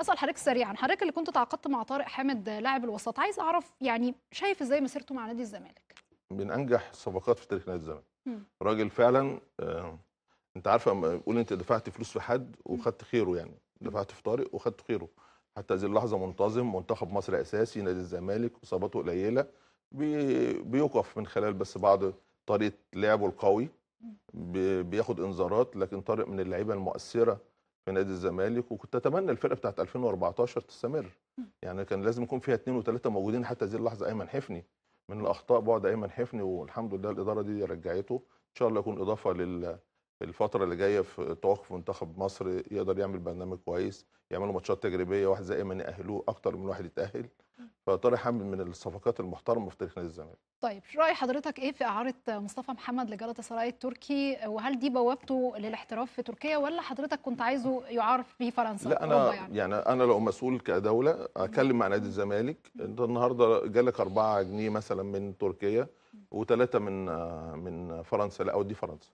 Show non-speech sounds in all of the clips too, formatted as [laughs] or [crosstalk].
اسال حضرتك سريعا حضرتك اللي كنت تعاقدت مع طارق حامد لاعب الوسط عايز اعرف يعني شايف ازاي مسيرته مع نادي الزمالك من انجح الصفقات في تاريخ نادي الزمالك راجل فعلا آه انت عارفه لما يقول انت دفعت فلوس في حد وخدت خيره يعني دفعت في طارق وخدت خيره حتى هذه اللحظه منتظم منتخب مصر اساسي نادي الزمالك اصاباته قليله بي بيوقف من خلال بس بعض طريقه لعبه القوي بياخد انذارات لكن طارق من اللعيبه المؤثره في نادي الزمالك وكنت اتمنى الفرقه بتاعت 2014 تستمر يعني كان لازم يكون فيها اثنين وثلاثه موجودين حتى هذه اللحظه ايمن حفني من الاخطاء بعد ايمن حفني والحمد لله الاداره دي رجعته ان شاء الله يكون اضافه لل الفتره اللي جايه في توقف منتخب مصر يقدر يعمل برنامج كويس يعملوا ماتشات تجريبيه واحد زي ايمن ياهلوه اكتر من واحد يتاهل فطارق حامد من الصفقات المحترمه في تاريخ نادي الزمالك طيب راي حضرتك ايه في اعاره مصطفى محمد لجلطة سراي التركي وهل دي بوابته للاحتراف في تركيا ولا حضرتك كنت عايزه يعرف في فرنسا لا انا يعني. يعني انا لو مسؤول كدوله اكلم مع نادي الزمالك انت النهارده جالك 4 جنيه مثلا من تركيا وثلاثه من من فرنسا لا اوديه فرنسا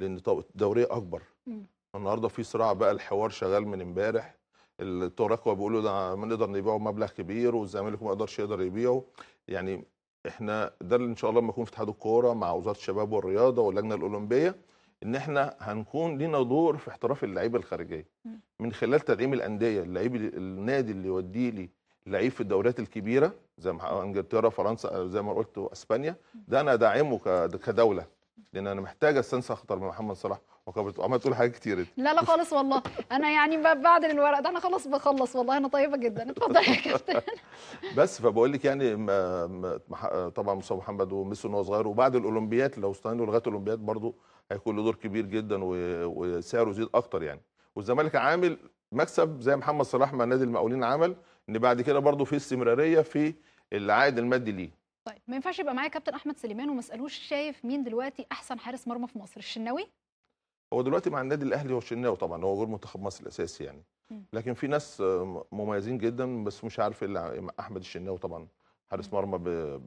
لان الدوريه اكبر النهارده في صراع بقى الحوار شغال من امبارح التراكوه بيقولوا ده ما نقدر نبيعه مبلغ كبير والزمالك ما يقدرش يقدر يبيعه يعني احنا ده اللي ان شاء الله لما يكون في اتحاد الكوره مع وزاره الشباب والرياضه واللجنه الاولمبيه ان احنا هنكون لينا دور في احتراف اللعيبه الخارجيه من خلال تدعيم الانديه اللعيب النادي اللي يوديه لي لعيب في الدوريات الكبيره زي انجلترا فرنسا زي ما قلت اسبانيا ده انا داعمه كدوله لان انا محتاجه استنسخ اخطر من محمد صلاح وكبرت وعمال تقول حاجات كتير لا لا خالص والله انا يعني بعد الورق ده انا خلاص بخلص والله انا طيبه جدا اتفضل يا كابتن [laughs] بس فبقول لك يعني طبعا مصطفى محمد وميسي ان هو صغير وبعد الاولمبيات لو استنوا لغايه الاولمبيات برضه هيكون له دور كبير جدا وسعره يزيد اكتر يعني والزمالك عامل مكسب زي محمد صلاح مع نادي المقاولين عمل ان بعد كده برضه في استمراريه في العائد المادي ليه ما ينفعش يبقى معايا كابتن احمد سليمان وما اسالوش شايف مين دلوقتي احسن حارس مرمى في مصر الشناوي هو دلوقتي مع النادي الاهلي هو الشناوي طبعا هو غير منتخب مصر الاساسي يعني لكن في ناس مميزين جدا بس مش عارف الا احمد الشناوي طبعا حارس مرمى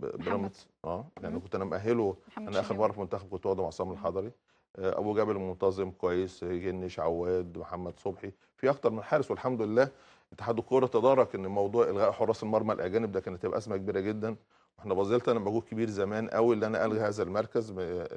بيراميدز اه يعني كنت انا مأهله انا اخر مره في منتخب كنت واخده مع عصام الحضري آه، ابو جابر المنتظم كويس جنش عواد محمد صبحي في اكتر من حارس والحمد لله اتحاد الكوره تدارك ان موضوع الغاء حراس المرمى الاجانب ده كانت هتبقى ازمه كبيره جدا احنا بذلت انا مجهود كبير زمان قوي اللي انا الغي هذا المركز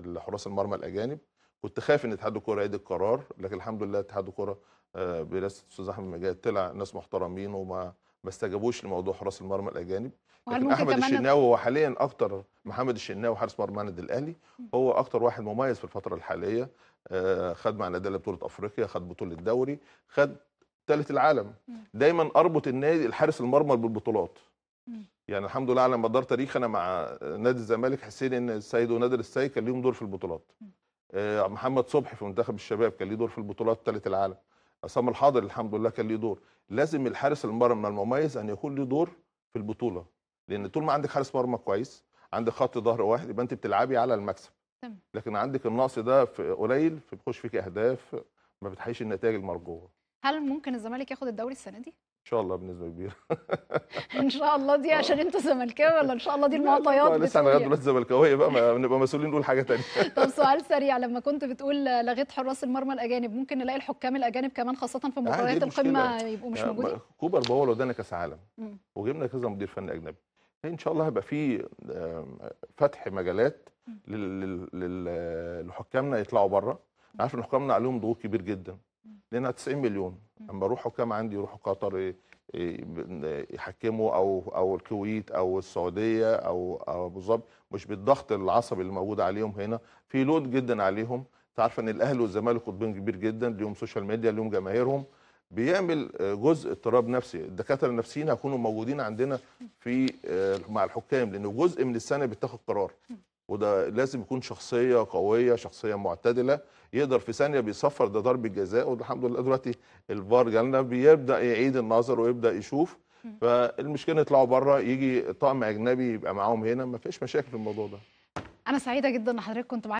لحراس المرمى الاجانب كنت خايف ان اتحاد الكوره يعيد القرار لكن الحمد لله اتحاد الكوره برئاسه الاستاذ احمد مجاهد طلع ناس محترمين وما ما استجابوش لموضوع حراس المرمى الاجانب لكن احمد الشناوي هو حاليا اكتر محمد الشناوي حارس مرمى النادي الاهلي هو اكتر واحد مميز في الفتره الحاليه آه، خد مع النادي بطوله افريقيا خد بطوله الدوري خد ثالث العالم دايما اربط النادي الحارس المرمى بالبطولات يعني الحمد لله على مدار تاريخنا انا مع نادي الزمالك حسيت ان السيد ونادر السيد كان ليهم دور في البطولات آه، محمد صبحي في منتخب الشباب كان ليه دور في البطولات ثالث العالم عصام الحاضر الحمد لله كان ليه دور لازم الحارس المرمى المميز ان يكون له دور في البطوله لان طول ما عندك حارس مرمى كويس عندك خط ظهر واحد يبقى انت بتلعبي على المكسب لكن عندك النقص ده في قليل فبيخش فيك اهداف ما بتحيش النتائج المرجوه هل ممكن الزمالك ياخد الدوري السنه دي ان شاء الله بنسبه كبيره [laughs] ان شاء الله دي عشان انتوا زملكاوي ولا ان شاء الله دي المعطيات لسه انا لغايه دلوقتي زملكاويه بقى نبقى مسؤولين نقول حاجه ثانيه [laughs] طب سؤال سريع لما كنت بتقول لغيت حراس المرمى الاجانب ممكن نلاقي الحكام الاجانب كمان خاصه في مباريات القمه يبقوا مش آه، موجودين كوبر باول ودانا كاس عالم وجبنا كذا مدير فني اجنبي ان شاء الله هيبقى في فتح مجالات لحكامنا يطلعوا بره عارف ان حكامنا عليهم ضغوط كبير جدا لانها 90 مليون اما اروح حكام عندي يروحوا قطر إيه، إيه، يحكموا او او الكويت او السعوديه او او ابو ظبي مش بالضغط العصبي اللي موجود عليهم هنا في لود جدا عليهم تعرف ان الاهلي والزمالك قطبين كبير جدا ليهم سوشيال ميديا ليهم جماهيرهم بيعمل آه، جزء اضطراب نفسي الدكاتره النفسيين هيكونوا موجودين عندنا في آه، مع الحكام لانه جزء من السنه بيتاخد قرار وده لازم يكون شخصيه قويه شخصيه معتدله يقدر في ثانيه بيصفر ده ضرب جزاء والحمد لله دلوقتي الفار جالنا بيبدا يعيد النظر ويبدا يشوف فالمشكله يطلعوا بره يجي طقم اجنبي يبقى معاهم هنا ما فيش مشاكل في الموضوع ده انا سعيده جدا ان حضرتك كنت